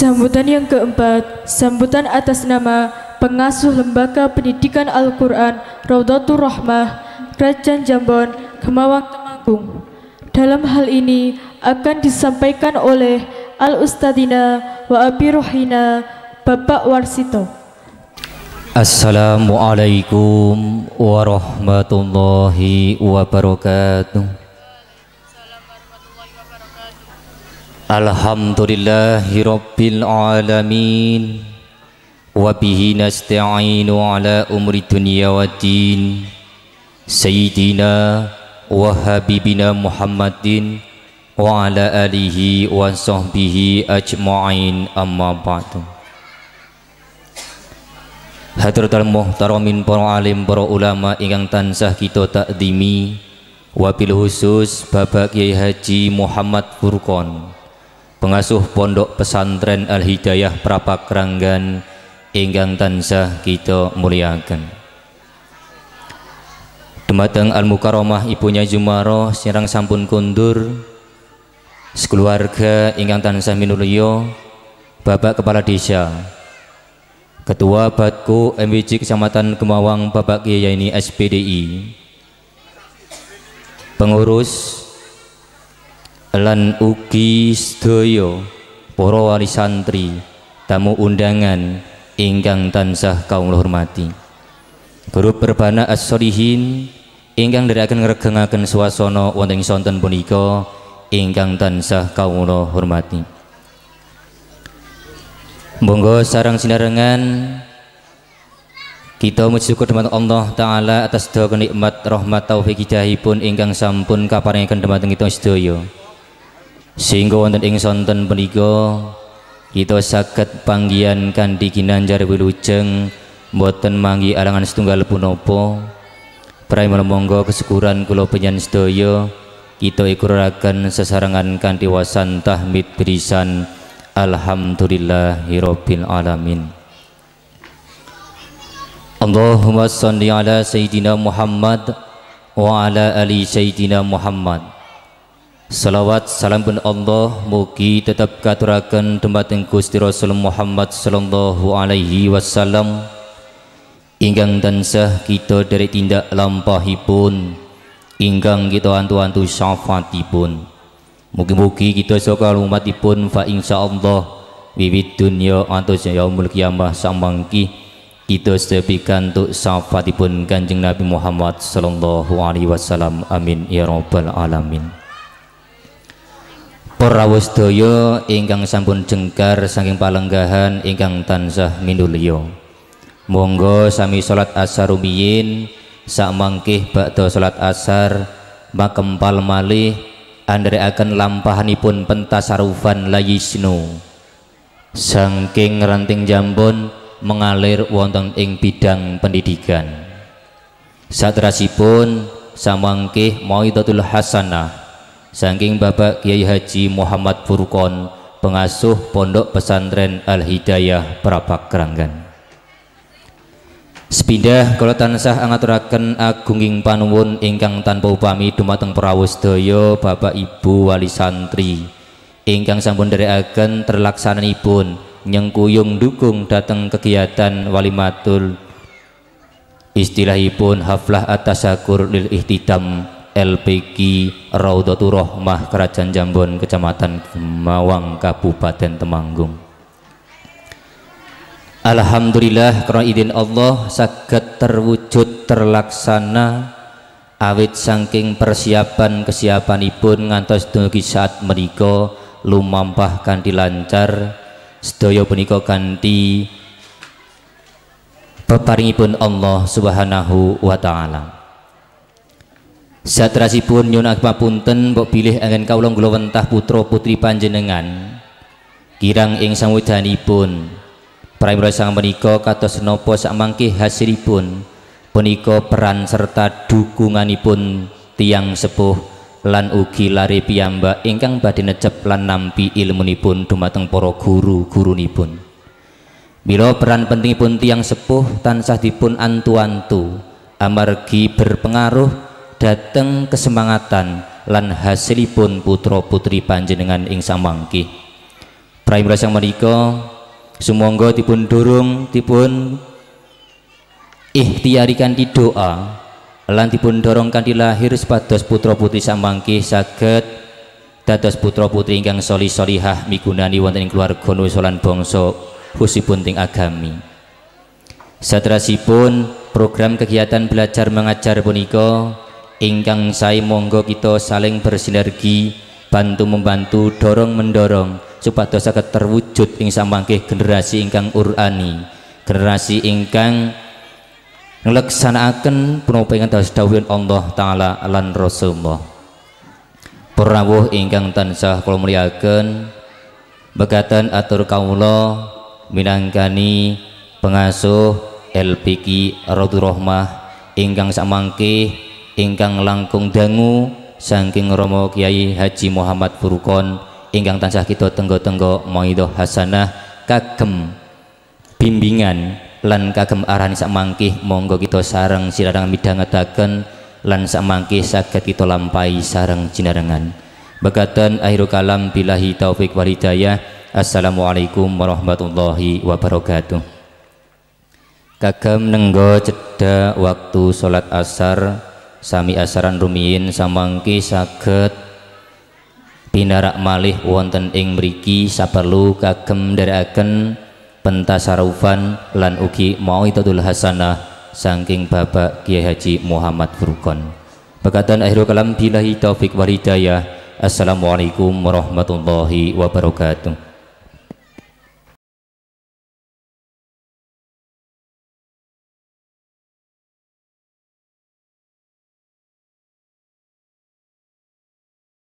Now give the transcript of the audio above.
Sambutan yang keempat, sambutan atas nama pengasuh Lembaga Pendidikan Al-Quran Raudatul Rahmah, Kerajaan Jambon, Kemawang Temanggung. Dalam hal ini akan disampaikan oleh Al-Ustadina wa Abi Rohina, Bapak Warsito. Assalamualaikum warahmatullahi wabarakatuh. Alhamdulillahi Rabbil Alamin Wabihi nasta'inu ala umri dunia wa Sayyidina wa habibina Muhammadin Wa ala alihi wa sahbihi ajma'in amma ba'du Hadratul muhtaramin para alim para ulama ingkang tansah kita takdimi Wabil khusus Bapak Kiai Haji Muhammad Furqon pengasuh pondok pesantren Al Hidayah Prapak Ranggan ingkang tansah kita muliakan Dumateng Al Mukaromah ibunya Jumaro sirang sampun kundur sekeluarga ingkang tansah minulio Bapak Kepala Desa Ketua Batku MBJ Kecamatan Kemawang Bapak Kiai ini SPDI Pengurus lan ugi sedaya para santri tamu undangan ingkang tansah kaum hormati grup berbana as-solihin ingkang dherekaken ngregengaken swasana wonten ing sonten punika ingkang tansah kaum hormati. Monggo sarang sinarengan kita muji syukur dhumateng Allah taala atas doa nikmat rahmat taufik pun ingkang sampun kaparingaken dhumateng kita sedaya sehingga wonten ing sonten menika kita saged panggian kanthi ginanjar wilujeng mboten manggi alangan setunggal punapa pramila monggo kesyukuran kula panjenengan sedaya kita ikurakan sesarengan kanthi wasan tahmid berisan alhamdulillahirabbil alamin Allahumma salli ala sayyidina Muhammad wa ala ali sayyidina Muhammad Salawat salam pun Allah mugi tetap katurakan tempat yang Gusti Rasul Muhammad sallallahu alaihi wasallam Inggang dan sah kita dari tindak pun inggang kita antu-antu pun mugi-mugi kita sokal pun, fa Allah dunia dunia antus yaumul kiamah samangki kita tuh syafati pun Kanjeng Nabi Muhammad sallallahu alaihi wasallam amin ya rabbal alamin para ingkang sampun jengkar saking palenggahan ingkang tansah minulya monggo sami salat asar rumiyin sak mangkih bakda salat asar makempal malih andherekaken lampahanipun pentas pentasarufan layisnu saking ranting jambon mengalir wonten ing bidang pendidikan satrasipun samangkih mauidatul hasanah Saking Bapak Kiai Haji Muhammad Furqon, pengasuh Pondok Pesantren Al Hidayah Prapak Keranggan. Sepindah kalau tansah angaturaken agunging panuwun ingkang tanpa upami dumateng prawus daya Bapak Ibu wali santri ingkang sampun terlaksana terlaksananipun nyengkuyung dukung dateng kegiatan istilah istilahipun haflah atasakur lil ihtidam LPG Raudatul Rohmah Kerajaan Jambon Kecamatan Mawang Kabupaten Temanggung Alhamdulillah karena izin Allah sakit terwujud terlaksana awit saking persiapan kesiapanipun ngantos dugi saat menika lumampah dilancar lancar sedaya punika kanthi peparingipun Allah Subhanahu wa taala Satrasipun nyun Punten bok pilih anggen kawula nglowentah putro putri panjenengan. Kirang ing pun, pramila sang menika kados napa samangke hasilipun punika peran serta dukunganipun tiang sepuh lan ugi lari piyambak ingkang badhe necep lan nampi ilmunipun dumateng para guru-gurunipun. milo peran pentingipun tiang sepuh tansah dipun antu-antu amargi berpengaruh dateng kesemangatan lan hasilipun putra putri panjenengan ing samangki Prai yang menika sumangga dipun dorong dipun ikhtiarikan di doa lan dipun dorongkan di lahir sepados putra putri samangki sakit, dados putra putri ingkang soli solihah migunani wonten ing keluarga solan bongso husi pun ting agami pun program kegiatan belajar mengajar punika ingkang saya monggo kita saling bersinergi bantu membantu dorong mendorong supaya dosa terwujud ing samangke generasi ingkang urani generasi ingkang ngelaksanakan punapa ingkang dados Allah taala lan Rasulullah Prawuh ingkang tansah kula mulyaken bekatan atur kawula minangkani pengasuh LPG Rodu Rohmah ingkang samangke ingkang langkung dangu saking Romo Kiai Haji Muhammad Furukon ingkang tansah kita tenggo-tenggo maidhah hasanah kagem bimbingan lan kagem arani sak mangkih monggo kita sareng siradang midhangetaken lan sak mangkih saged kita lampahi sareng jinarengan Bagatan akhirul kalam bilahi taufik wal hidayah. Assalamualaikum warahmatullahi wabarakatuh. Kagem nenggo cedha waktu salat asar sami asaran rumiyin samangki saged pinarak malih wonten ing mriki saperlu kagem ndherekaken pentasarufan lan ugi mauidul hasanah saking Bapak Kiai Haji Muhammad Furqon. Pekatan akhir kalam billahi taufik wal hidayah. Assalamualaikum warahmatullahi wabarakatuh.